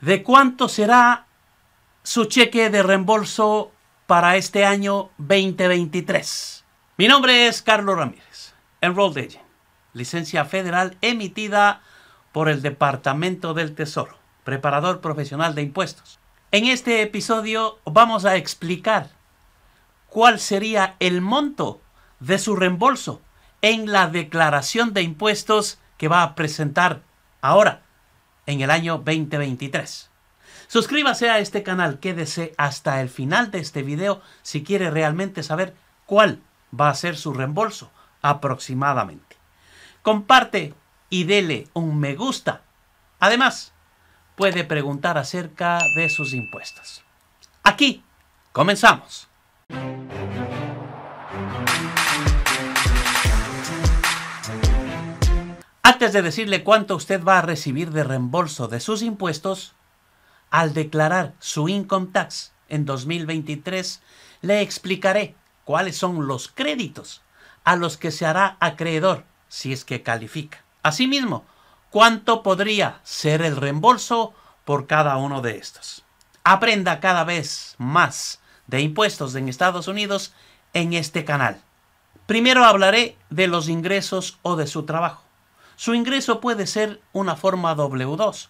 de cuánto será su cheque de reembolso para este año 2023. Mi nombre es Carlos Ramírez, Enrolled Agent, licencia federal emitida por el Departamento del Tesoro, preparador profesional de impuestos. En este episodio vamos a explicar cuál sería el monto de su reembolso en la declaración de impuestos que va a presentar ahora en el año 2023. Suscríbase a este canal, quédese hasta el final de este video si quiere realmente saber cuál va a ser su reembolso aproximadamente. Comparte y dele un me gusta. Además, puede preguntar acerca de sus impuestos. Aquí comenzamos. antes de decirle cuánto usted va a recibir de reembolso de sus impuestos, al declarar su income tax en 2023, le explicaré cuáles son los créditos a los que se hará acreedor si es que califica. Asimismo, cuánto podría ser el reembolso por cada uno de estos. Aprenda cada vez más de impuestos en Estados Unidos en este canal. Primero hablaré de los ingresos o de su trabajo. Su ingreso puede ser una forma W2,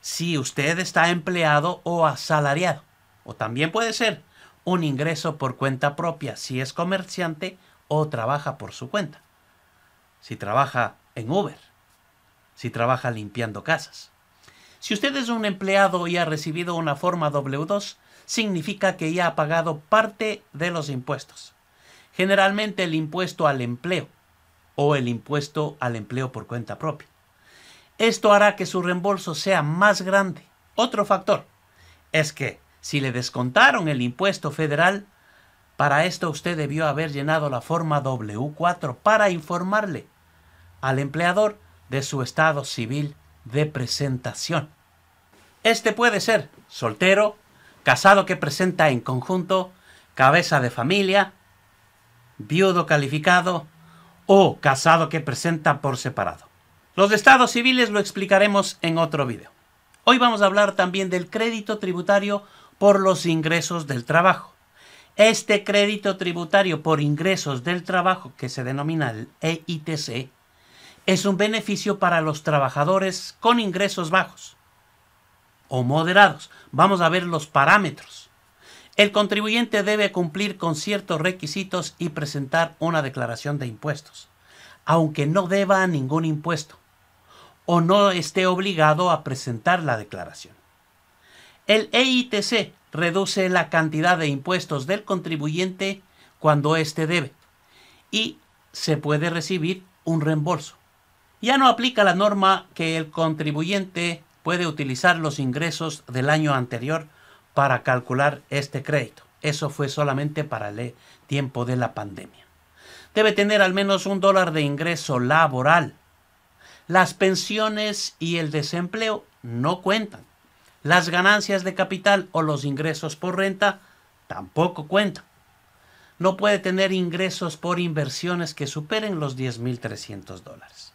si usted está empleado o asalariado, o también puede ser un ingreso por cuenta propia si es comerciante o trabaja por su cuenta, si trabaja en Uber, si trabaja limpiando casas. Si usted es un empleado y ha recibido una forma W2, significa que ya ha pagado parte de los impuestos. Generalmente el impuesto al empleo, o el impuesto al empleo por cuenta propia. Esto hará que su reembolso sea más grande. Otro factor es que si le descontaron el impuesto federal, para esto usted debió haber llenado la forma W4 para informarle al empleador de su estado civil de presentación. Este puede ser soltero, casado que presenta en conjunto, cabeza de familia, viudo calificado, o casado que presenta por separado. Los estados civiles lo explicaremos en otro video. Hoy vamos a hablar también del crédito tributario por los ingresos del trabajo. Este crédito tributario por ingresos del trabajo, que se denomina el EITC, es un beneficio para los trabajadores con ingresos bajos o moderados. Vamos a ver los parámetros. El contribuyente debe cumplir con ciertos requisitos y presentar una declaración de impuestos, aunque no deba ningún impuesto o no esté obligado a presentar la declaración. El EITC reduce la cantidad de impuestos del contribuyente cuando éste debe y se puede recibir un reembolso. Ya no aplica la norma que el contribuyente puede utilizar los ingresos del año anterior para calcular este crédito. Eso fue solamente para el tiempo de la pandemia. Debe tener al menos un dólar de ingreso laboral. Las pensiones y el desempleo no cuentan. Las ganancias de capital o los ingresos por renta tampoco cuentan. No puede tener ingresos por inversiones que superen los 10.300 dólares.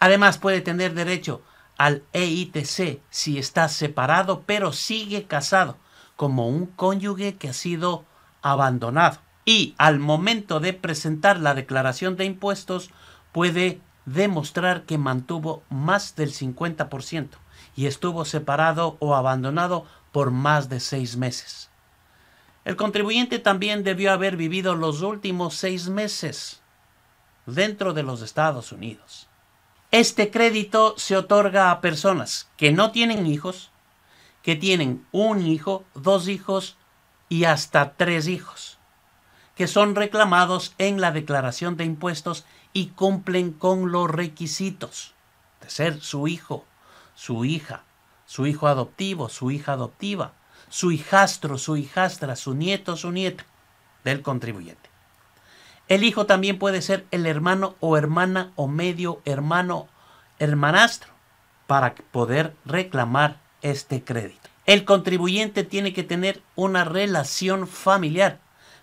Además puede tener derecho al EITC si está separado pero sigue casado, como un cónyuge que ha sido abandonado. Y al momento de presentar la declaración de impuestos puede demostrar que mantuvo más del 50% y estuvo separado o abandonado por más de seis meses. El contribuyente también debió haber vivido los últimos seis meses dentro de los Estados Unidos. Este crédito se otorga a personas que no tienen hijos, que tienen un hijo, dos hijos y hasta tres hijos, que son reclamados en la declaración de impuestos y cumplen con los requisitos de ser su hijo, su hija, su hijo adoptivo, su hija adoptiva, su hijastro, su hijastra, su nieto, su nieta del contribuyente. El hijo también puede ser el hermano o hermana o medio hermano, hermanastro, para poder reclamar este crédito. El contribuyente tiene que tener una relación familiar,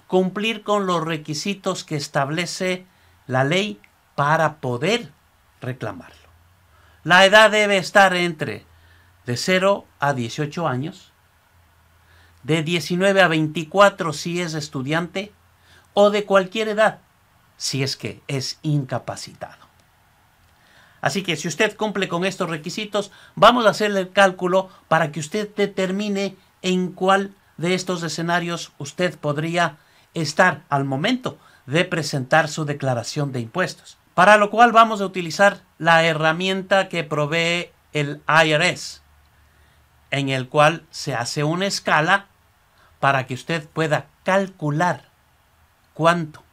cumplir con los requisitos que establece la ley para poder reclamarlo. La edad debe estar entre de 0 a 18 años, de 19 a 24 si es estudiante, o de cualquier edad, si es que es incapacitado. Así que si usted cumple con estos requisitos, vamos a hacerle el cálculo para que usted determine en cuál de estos escenarios usted podría estar al momento de presentar su declaración de impuestos. Para lo cual vamos a utilizar la herramienta que provee el IRS, en el cual se hace una escala para que usted pueda calcular cuánto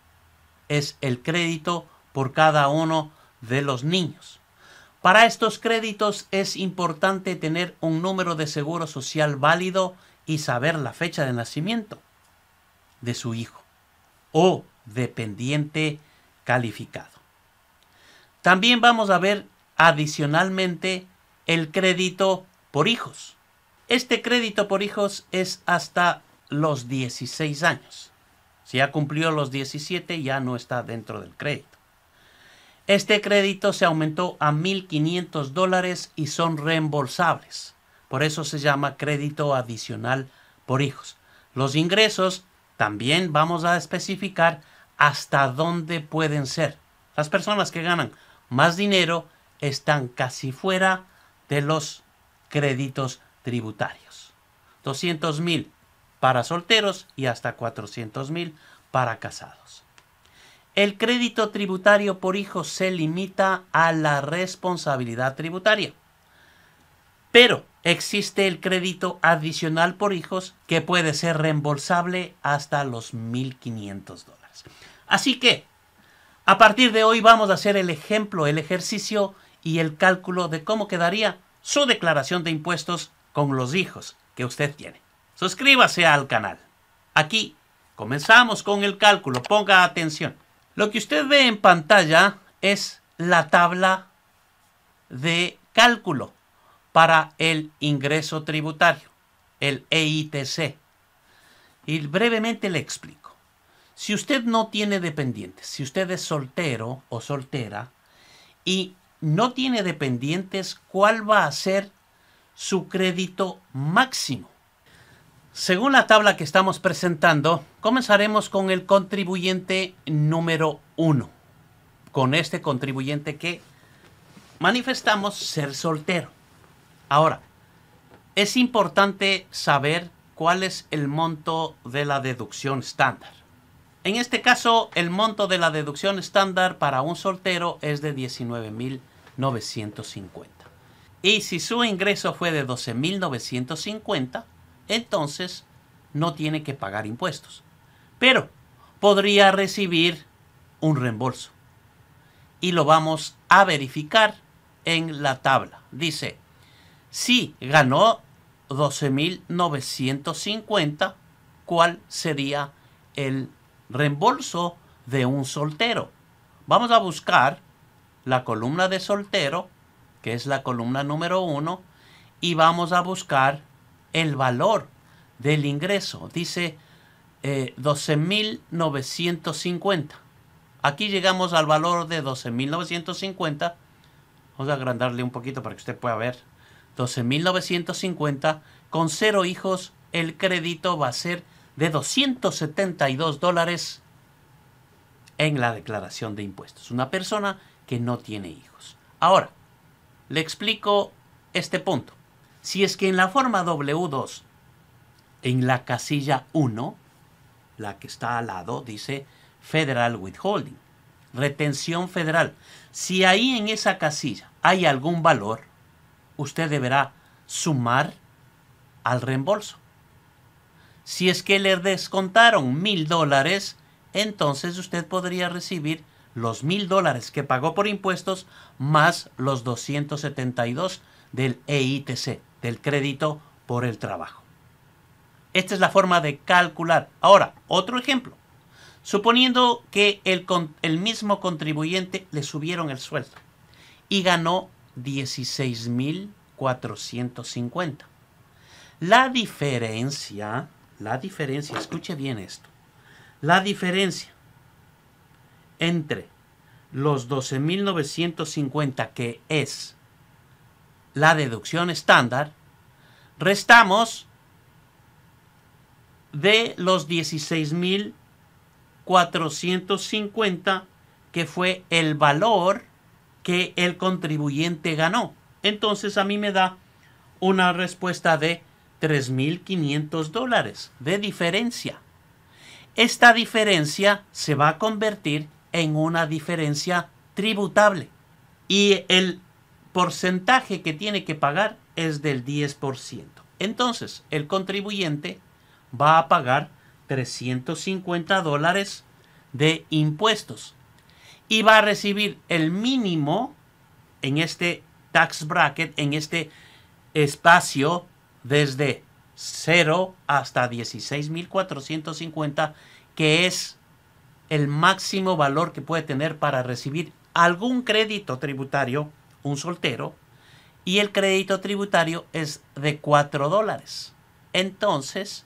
es el crédito por cada uno de los niños. Para estos créditos es importante tener un número de seguro social válido y saber la fecha de nacimiento de su hijo o dependiente calificado. También vamos a ver adicionalmente el crédito por hijos. Este crédito por hijos es hasta los 16 años. Si ha cumplió los 17, ya no está dentro del crédito. Este crédito se aumentó a 1.500 dólares y son reembolsables. Por eso se llama crédito adicional por hijos. Los ingresos también vamos a especificar hasta dónde pueden ser. Las personas que ganan más dinero están casi fuera de los créditos tributarios. $200,000. mil para solteros y hasta 400 mil para casados. El crédito tributario por hijos se limita a la responsabilidad tributaria. Pero existe el crédito adicional por hijos que puede ser reembolsable hasta los 1.500 dólares. Así que, a partir de hoy vamos a hacer el ejemplo, el ejercicio y el cálculo de cómo quedaría su declaración de impuestos con los hijos que usted tiene suscríbase al canal. Aquí comenzamos con el cálculo, ponga atención. Lo que usted ve en pantalla es la tabla de cálculo para el ingreso tributario, el EITC. Y brevemente le explico. Si usted no tiene dependientes, si usted es soltero o soltera y no tiene dependientes, ¿cuál va a ser su crédito máximo? Según la tabla que estamos presentando, comenzaremos con el contribuyente número 1. Con este contribuyente que manifestamos ser soltero. Ahora, es importante saber cuál es el monto de la deducción estándar. En este caso, el monto de la deducción estándar para un soltero es de 19.950. Y si su ingreso fue de 12.950, entonces no tiene que pagar impuestos. Pero podría recibir un reembolso. Y lo vamos a verificar en la tabla. Dice, si ganó 12.950, ¿cuál sería el reembolso de un soltero? Vamos a buscar la columna de soltero, que es la columna número 1, y vamos a buscar el valor del ingreso. Dice 12.950. Eh, Aquí llegamos al valor de 12.950. Vamos a agrandarle un poquito para que usted pueda ver. 12.950. Con cero hijos, el crédito va a ser de 272 dólares en la declaración de impuestos. Una persona que no tiene hijos. Ahora, le explico este punto si es que en la forma W2, en la casilla 1, la que está al lado, dice Federal Withholding, retención federal. Si ahí en esa casilla hay algún valor, usted deberá sumar al reembolso. Si es que le descontaron mil dólares, entonces usted podría recibir los mil dólares que pagó por impuestos más los 272 del EITC del crédito por el trabajo. Esta es la forma de calcular. Ahora, otro ejemplo. Suponiendo que el, el mismo contribuyente le subieron el sueldo y ganó 16.450. La diferencia, la diferencia, escuche bien esto, la diferencia entre los 12.950 que es la deducción estándar restamos de los 16.450 que fue el valor que el contribuyente ganó. Entonces a mí me da una respuesta de 3.500 dólares de diferencia. Esta diferencia se va a convertir en una diferencia tributable y el porcentaje que tiene que pagar es del 10%. Entonces, el contribuyente va a pagar 350 dólares de impuestos y va a recibir el mínimo en este tax bracket, en este espacio, desde 0 hasta 16.450, que es el máximo valor que puede tener para recibir algún crédito tributario un soltero y el crédito tributario es de 4 dólares. Entonces,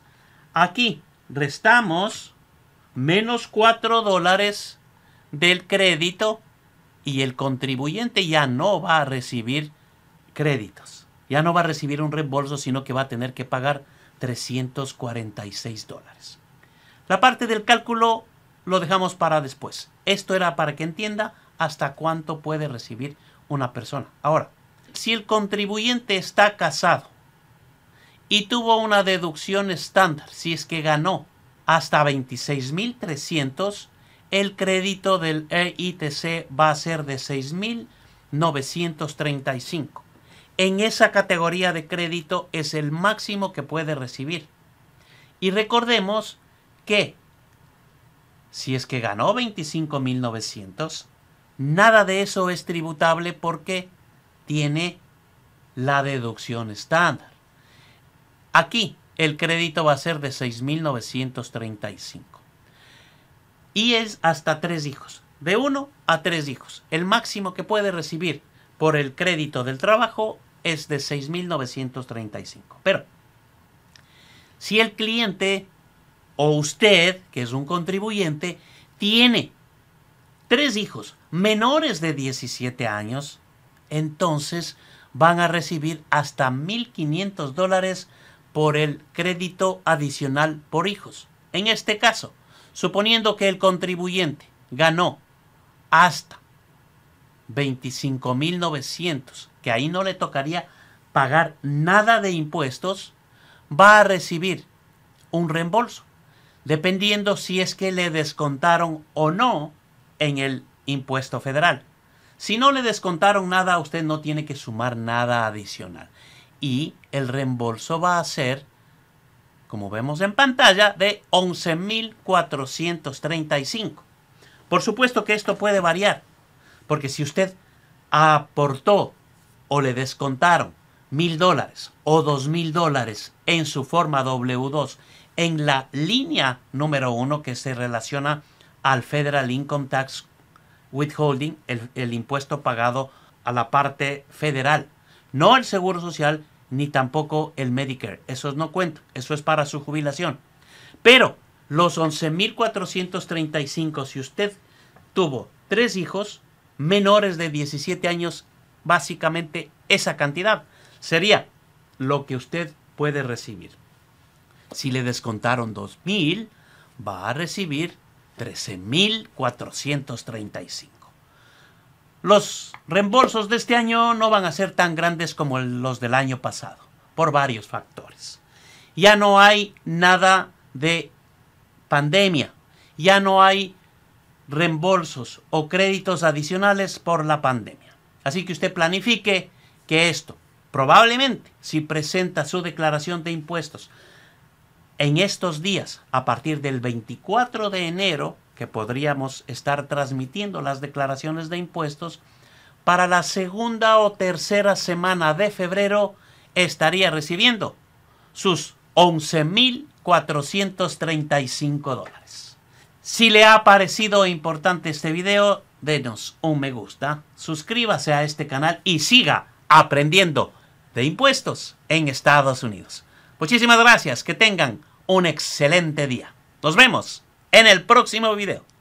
aquí restamos menos 4 dólares del crédito y el contribuyente ya no va a recibir créditos. Ya no va a recibir un reembolso, sino que va a tener que pagar 346 dólares. La parte del cálculo lo dejamos para después. Esto era para que entienda hasta cuánto puede recibir una persona. Ahora, si el contribuyente está casado y tuvo una deducción estándar, si es que ganó hasta 26.300, el crédito del EITC va a ser de 6.935. En esa categoría de crédito es el máximo que puede recibir. Y recordemos que si es que ganó 25.900, nada de eso es tributable porque tiene la deducción estándar. Aquí el crédito va a ser de 6.935. Y es hasta tres hijos, de uno a tres hijos. El máximo que puede recibir por el crédito del trabajo es de 6.935. Pero si el cliente o usted, que es un contribuyente, tiene tres hijos menores de 17 años, entonces van a recibir hasta 1.500 dólares por el crédito adicional por hijos. En este caso, suponiendo que el contribuyente ganó hasta 25.900, que ahí no le tocaría pagar nada de impuestos, va a recibir un reembolso, dependiendo si es que le descontaron o no en el impuesto federal. Si no le descontaron nada, usted no tiene que sumar nada adicional. Y el reembolso va a ser, como vemos en pantalla, de 11.435. Por supuesto que esto puede variar, porque si usted aportó o le descontaron mil dólares o dos mil dólares en su forma W2 en la línea número uno que se relaciona al Federal Income Tax withholding, el, impuesto pagado a la parte federal. No el Seguro Social ni tampoco el Medicare. Eso no cuenta. Eso es para su jubilación. Pero los 11.435, si usted tuvo tres hijos menores de 17 años, básicamente esa cantidad sería lo que usted puede recibir. Si le descontaron 2.000, va a recibir 13.435. Los reembolsos de este año no van a ser tan grandes como los del año pasado, por varios factores. Ya no hay nada de pandemia, ya no hay reembolsos o créditos adicionales por la pandemia. Así que usted planifique que esto, probablemente, si presenta su declaración de impuestos en estos días, a partir del 24 de enero, que podríamos estar transmitiendo las declaraciones de impuestos, para la segunda o tercera semana de febrero estaría recibiendo sus 11.435 dólares. Si le ha parecido importante este video, denos un me gusta, suscríbase a este canal y siga aprendiendo de impuestos en Estados Unidos. Muchísimas gracias, que tengan un excelente día. Nos vemos en el próximo video.